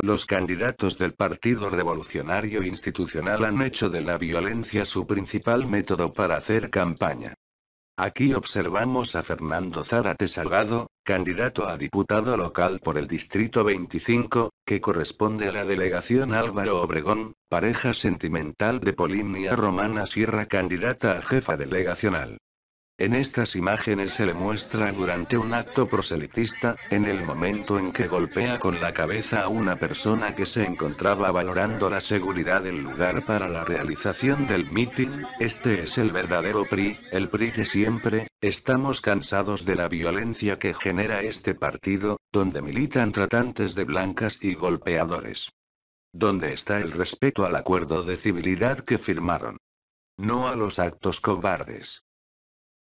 Los candidatos del Partido Revolucionario Institucional han hecho de la violencia su principal método para hacer campaña. Aquí observamos a Fernando Zárate Salgado, candidato a diputado local por el Distrito 25, que corresponde a la delegación Álvaro Obregón, pareja sentimental de Polinia Romana Sierra candidata a jefa delegacional. En estas imágenes se le muestra durante un acto proselitista, en el momento en que golpea con la cabeza a una persona que se encontraba valorando la seguridad del lugar para la realización del mitin, este es el verdadero PRI, el PRI de siempre, estamos cansados de la violencia que genera este partido, donde militan tratantes de blancas y golpeadores. ¿Dónde está el respeto al acuerdo de civilidad que firmaron? No a los actos cobardes.